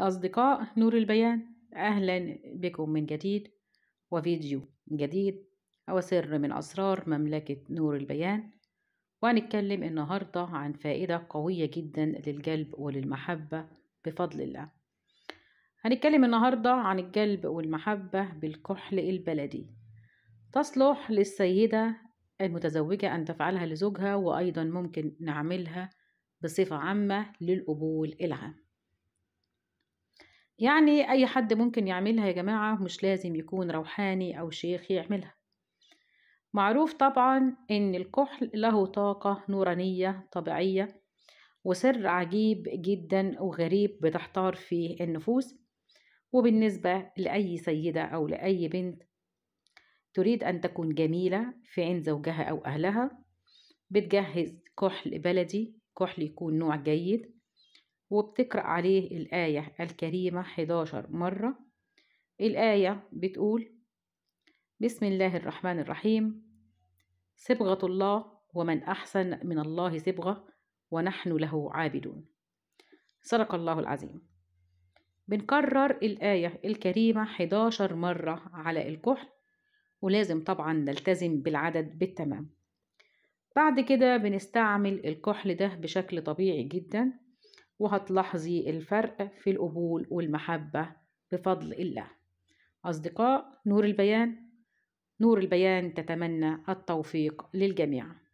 أصدقاء نور البيان أهلا بكم من جديد وفيديو جديد سر من أسرار مملكة نور البيان وهنتكلم النهاردة عن فائدة قوية جدا للجلب وللمحبة بفضل الله هنتكلم النهاردة عن الجلب والمحبة بالكحل البلدي تصلح للسيدة المتزوجة أن تفعلها لزوجها وأيضا ممكن نعملها بصفة عامة للقبول العام يعني أي حد ممكن يعملها يا جماعة مش لازم يكون روحاني أو شيخ يعملها معروف طبعا إن الكحل له طاقة نورانية طبيعية وسر عجيب جدا وغريب بتحتار فيه النفوس وبالنسبة لأي سيدة أو لأي بنت تريد أن تكون جميلة في عين زوجها أو أهلها بتجهز كحل بلدي كحل يكون نوع جيد وبتقرأ عليه الآية الكريمة 11 مرة الآية بتقول بسم الله الرحمن الرحيم صبغة الله ومن أحسن من الله صبغة ونحن له عابدون صدق الله العظيم بنكرر الآية الكريمة 11 مرة على الكحل ولازم طبعا نلتزم بالعدد بالتمام بعد كده بنستعمل الكحل ده بشكل طبيعي جدا وهتلاحظي الفرق في القبول والمحبة بفضل الله أصدقاء نور البيان نور البيان تتمنى التوفيق للجميع